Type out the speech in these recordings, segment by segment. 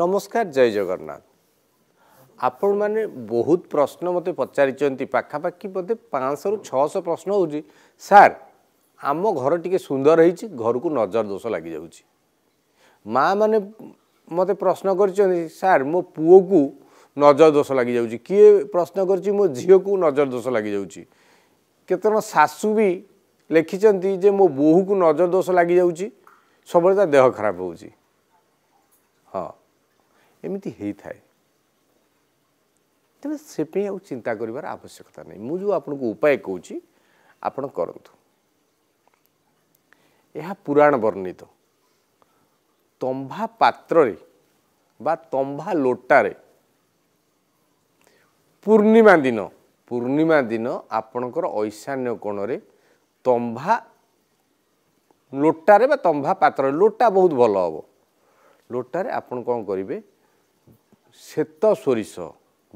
ନମସ୍କାର ଜୟ ଜଗନ୍ନାଥ ଆପଣମାନେ ବହୁତ ପ୍ରଶ୍ନ ମୋତେ ପଚାରିଛନ୍ତି ପାଖାପାଖି ମୋତେ ପାଞ୍ଚଶହରୁ ଛଅଶହ ପ୍ରଶ୍ନ ହେଉଛି ସାର୍ ଆମ ଘର ଟିକିଏ ସୁନ୍ଦର ହେଇଛି ଘରକୁ ନଜର ଦୋଷ ଲାଗିଯାଉଛି ମାଆମାନେ ମୋତେ ପ୍ରଶ୍ନ କରିଛନ୍ତି ସାର୍ ମୋ ପୁଅକୁ ନଜର ଦୋଷ ଲାଗିଯାଉଛି କିଏ ପ୍ରଶ୍ନ କରିଛି ମୋ ଝିଅକୁ ନଜର ଦୋଷ ଲାଗିଯାଉଛି କେତେଜଣ ଶାଶୁ ବି ଲେଖିଛନ୍ତି ଯେ ମୋ ବୋହୂକୁ ନଜର ଦୋଷ ଲାଗିଯାଉଛି ସବୁବେଳେ ତା ଦେହ ଖରାପ ହେଉଛି ଏମିତି ହେଇଥାଏ ତେଣୁ ସେ ପାଇଁ ଆଉ ଚିନ୍ତା କରିବାର ଆବଶ୍ୟକତା ନାହିଁ ମୁଁ ଯେଉଁ ଆପଣଙ୍କୁ ଉପାୟ କହୁଛି ଆପଣ କରନ୍ତୁ ଏହା ପୁରାଣ ବର୍ଣ୍ଣିତ ତମ୍ଭା ପାତ୍ରରେ ବା ତମ୍ଭା ଲୋଟାରେ ପୂର୍ଣ୍ଣିମା ଦିନ ପୂର୍ଣ୍ଣିମା ଦିନ ଆପଣଙ୍କର ଐଶାନ୍ୟ କୋଣରେ ତମ୍ଭା ଲୋଟାରେ ବା ତମ୍ଭା ପାତ୍ରରେ ଲୋଟା ବହୁତ ଭଲ ହେବ ଲୋଟାରେ ଆପଣ କ'ଣ କରିବେ ଶ୍ୱେତ ସୋରିଷ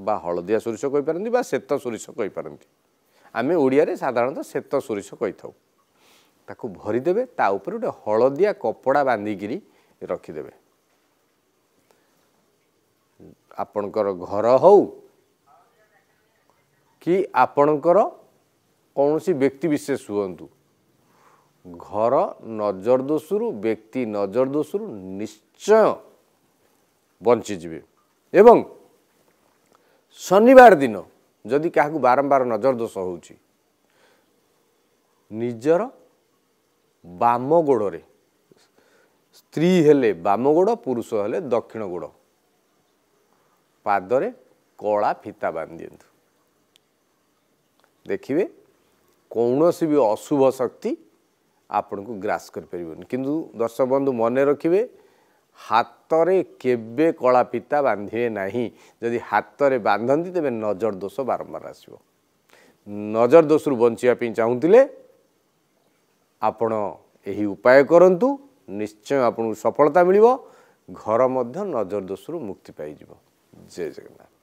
ବା ହଳଦିଆ ସୋରିଷ କହିପାରନ୍ତି ବା ଶ୍ୱେତ ସୋରିଷ କହିପାରନ୍ତି ଆମେ ଓଡ଼ିଆରେ ସାଧାରଣତଃ ଶ୍ୱେତ ସୋରିଷ କହିଥାଉ ତାକୁ ଭରିଦେବେ ତା ଉପରେ ଗୋଟେ ହଳଦିଆ କପଡ଼ା ବାନ୍ଧିକିରି ରଖିଦେବେ ଆପଣଙ୍କର ଘର ହେଉ କି ଆପଣଙ୍କର କୌଣସି ବ୍ୟକ୍ତି ବିଶେଷ ହୁଅନ୍ତୁ ଘର ନଜର ଦୋଷରୁ ବ୍ୟକ୍ତି ନଜର ଦୋଷରୁ ନିଶ୍ଚୟ ବଞ୍ଚିଯିବେ ଏବଂ ଶନିବାର ଦିନ ଯଦି କାହାକୁ ବାରମ୍ବାର ନଜର ଦୋଷ ହେଉଛି ନିଜର ବାମ ଗୋଡ଼ରେ ସ୍ତ୍ରୀ ହେଲେ ବାମ ଗୋଡ଼ ପୁରୁଷ ହେଲେ ଦକ୍ଷିଣ ଗୋଡ଼ ପାଦରେ କଳା ଫିତା ବାନ୍ଧିଦିଅନ୍ତୁ ଦେଖିବେ କୌଣସି ବି ଅଶୁଭ ଶକ୍ତି ଆପଣଙ୍କୁ ଗ୍ରାସ କରିପାରିବନି କିନ୍ତୁ ଦର୍ଶକ ବନ୍ଧୁ ମନେ ରଖିବେ ହାତରେ କେବେ କଳା ପିତା ବାନ୍ଧିବେ ନାହିଁ ଯଦି ହାତରେ ବାନ୍ଧନ୍ତି ତେବେ ନଜର ଦୋଷ ବାରମ୍ବାର ଆସିବ ନଜର ଦୋଷରୁ ବଞ୍ଚିବା ପାଇଁ ଚାହୁଁଥିଲେ ଆପଣ ଏହି ଉପାୟ କରନ୍ତୁ ନିଶ୍ଚୟ ଆପଣଙ୍କୁ ସଫଳତା ମିଳିବ ଘର ମଧ୍ୟ ନଜର ଦୋଷରୁ ମୁକ୍ତି ପାଇଯିବ ଜୟ ଜଗନ୍ନାଥ